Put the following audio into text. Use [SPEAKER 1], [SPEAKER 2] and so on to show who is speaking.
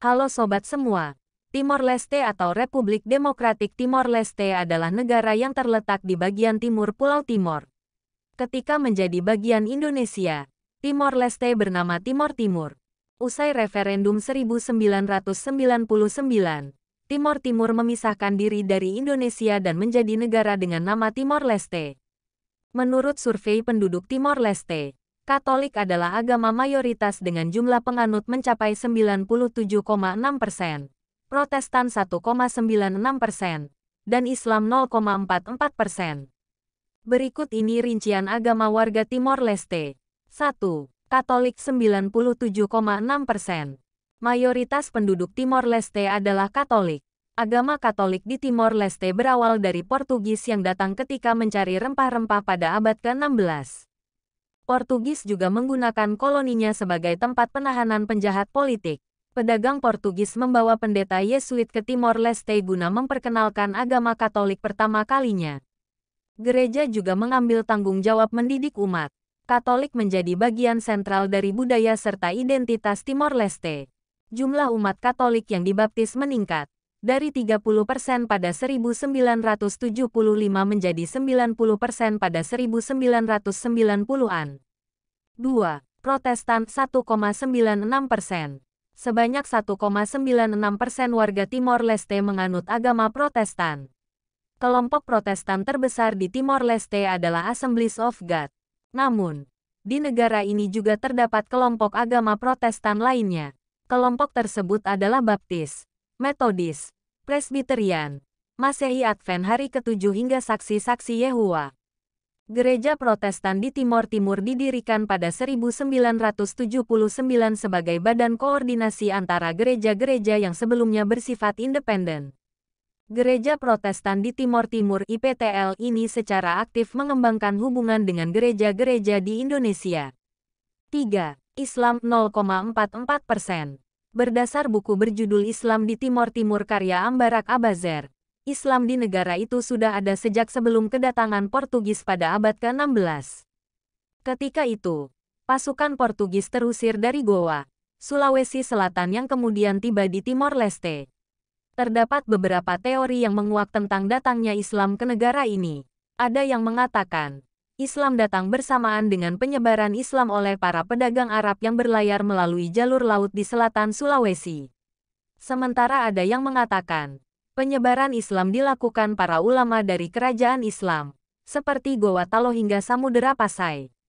[SPEAKER 1] Halo sobat semua, Timor Leste atau Republik Demokratik Timor Leste adalah negara yang terletak di bagian timur Pulau Timor. Ketika menjadi bagian Indonesia, Timor Leste bernama Timor Timur. Usai referendum 1999, Timor Timur memisahkan diri dari Indonesia dan menjadi negara dengan nama Timor Leste. Menurut survei penduduk Timor Leste, Katolik adalah agama mayoritas dengan jumlah penganut mencapai 97,6 persen, Protestan 1,96 persen, dan Islam 0,44 persen. Berikut ini rincian agama warga Timor Leste. 1. Katolik 97,6 persen. Mayoritas penduduk Timor Leste adalah Katolik. Agama Katolik di Timor Leste berawal dari Portugis yang datang ketika mencari rempah-rempah pada abad ke-16. Portugis juga menggunakan koloninya sebagai tempat penahanan penjahat politik. Pedagang Portugis membawa pendeta Yesuit ke Timor Leste guna memperkenalkan agama Katolik pertama kalinya. Gereja juga mengambil tanggung jawab mendidik umat. Katolik menjadi bagian sentral dari budaya serta identitas Timor Leste. Jumlah umat Katolik yang dibaptis meningkat dari 30% pada 1975 menjadi 90% pada 1990-an. 2. Protestan 1,96%. Sebanyak 1,96% warga Timor Leste menganut agama Protestan. Kelompok Protestan terbesar di Timor Leste adalah Assemblies of God. Namun, di negara ini juga terdapat kelompok agama Protestan lainnya. Kelompok tersebut adalah Baptis, Metodis, Presbiterian, Masehi Advent hari ke-7 hingga saksi-saksi Yehua. Gereja Protestan di Timor Timur didirikan pada 1979 sebagai badan koordinasi antara gereja-gereja yang sebelumnya bersifat independen. Gereja Protestan di Timor Timur IPTL ini secara aktif mengembangkan hubungan dengan gereja-gereja di Indonesia. 3. Islam 0,44 Berdasar buku berjudul Islam di Timor Timur karya Ambarak Abazer, Islam di negara itu sudah ada sejak sebelum kedatangan Portugis pada abad ke-16. Ketika itu, pasukan Portugis terusir dari Goa, Sulawesi Selatan yang kemudian tiba di Timor Leste. Terdapat beberapa teori yang menguak tentang datangnya Islam ke negara ini. Ada yang mengatakan, Islam datang bersamaan dengan penyebaran Islam oleh para pedagang Arab yang berlayar melalui jalur laut di selatan Sulawesi. Sementara ada yang mengatakan, penyebaran Islam dilakukan para ulama dari kerajaan Islam, seperti Gowa Talo hingga Samudera Pasai.